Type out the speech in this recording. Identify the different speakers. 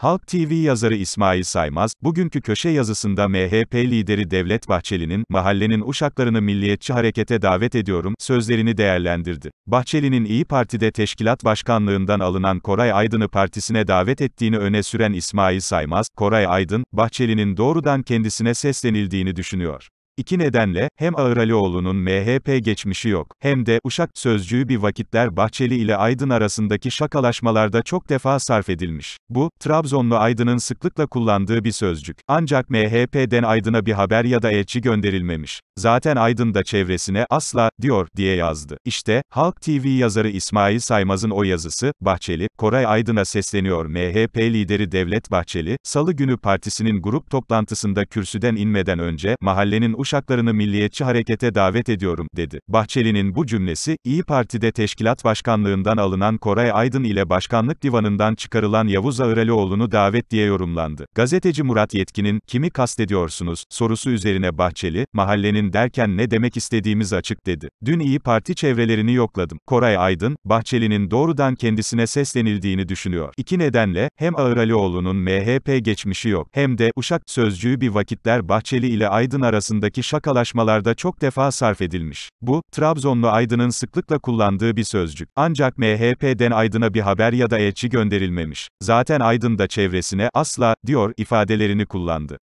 Speaker 1: Halk TV yazarı İsmail Saymaz, bugünkü köşe yazısında MHP lideri Devlet Bahçeli'nin, mahallenin uşaklarını milliyetçi harekete davet ediyorum, sözlerini değerlendirdi. Bahçeli'nin İyi Parti'de teşkilat başkanlığından alınan Koray Aydın'ı partisine davet ettiğini öne süren İsmail Saymaz, Koray Aydın, Bahçeli'nin doğrudan kendisine seslenildiğini düşünüyor. İki nedenle, hem Ağralioğlu'nun MHP geçmişi yok, hem de Uşak sözcüğü bir vakitler Bahçeli ile Aydın arasındaki şakalaşmalarda çok defa sarf edilmiş. Bu, Trabzonlu Aydın'ın sıklıkla kullandığı bir sözcük. Ancak MHP'den Aydın'a bir haber ya da elçi gönderilmemiş. Zaten Aydın da çevresine asla, diyor, diye yazdı. İşte, Halk TV yazarı İsmail Saymaz'ın o yazısı, Bahçeli, Koray Aydın'a sesleniyor MHP lideri Devlet Bahçeli, Salı günü partisinin grup toplantısında kürsüden inmeden önce, mahallenin Uşak kuşaklarını milliyetçi harekete davet ediyorum, dedi. Bahçeli'nin bu cümlesi, İyi Parti'de teşkilat başkanlığından alınan Koray Aydın ile başkanlık divanından çıkarılan Yavuz Ağıralioğlu'nu davet diye yorumlandı. Gazeteci Murat Yetkin'in, kimi kastediyorsunuz, sorusu üzerine Bahçeli, mahallenin derken ne demek istediğimiz açık dedi. Dün İyi Parti çevrelerini yokladım. Koray Aydın, Bahçeli'nin doğrudan kendisine seslenildiğini düşünüyor. İki nedenle, hem Ağıralioğlu'nun MHP geçmişi yok, hem de, Uşak, sözcüğü bir vakitler Bahçeli ile Aydın arasındaki arasındaki şakalaşmalarda çok defa sarf edilmiş. Bu, Trabzonlu Aydın'ın sıklıkla kullandığı bir sözcük. Ancak MHP'den Aydın'a bir haber ya da elçi gönderilmemiş. Zaten Aydın da çevresine asla, diyor ifadelerini kullandı.